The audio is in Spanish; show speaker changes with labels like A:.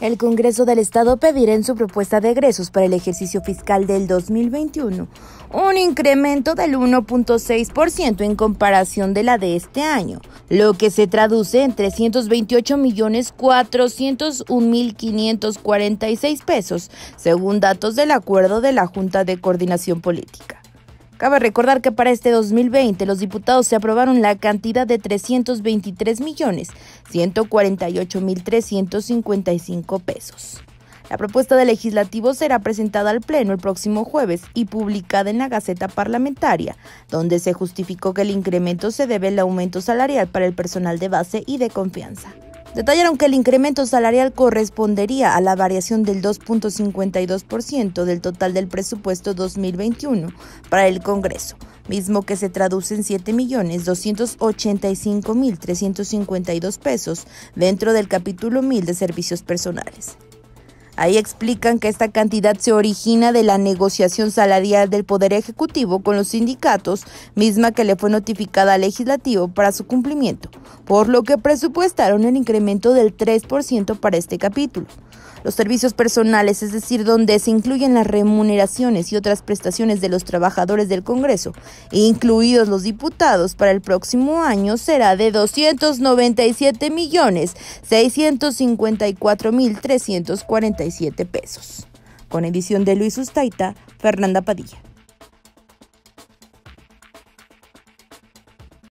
A: El Congreso del Estado pedirá en su propuesta de egresos para el ejercicio fiscal del 2021 un incremento del 1.6% en comparación de la de este año, lo que se traduce en 328.401.546 pesos, según datos del acuerdo de la Junta de Coordinación Política. Cabe recordar que para este 2020 los diputados se aprobaron la cantidad de 323 millones 148 mil pesos. La propuesta de legislativo será presentada al Pleno el próximo jueves y publicada en la Gaceta Parlamentaria, donde se justificó que el incremento se debe al aumento salarial para el personal de base y de confianza. Detallaron que el incremento salarial correspondería a la variación del 2.52% del total del presupuesto 2021 para el Congreso, mismo que se traduce en 7.285.352 pesos dentro del capítulo 1000 de servicios personales. Ahí explican que esta cantidad se origina de la negociación salarial del Poder Ejecutivo con los sindicatos, misma que le fue notificada al legislativo para su cumplimiento, por lo que presupuestaron el incremento del 3% para este capítulo. Los servicios personales, es decir, donde se incluyen las remuneraciones y otras prestaciones de los trabajadores del Congreso, incluidos los diputados, para el próximo año será de 297 millones mil pesos. Con edición de Luis Ustaita, Fernanda Padilla.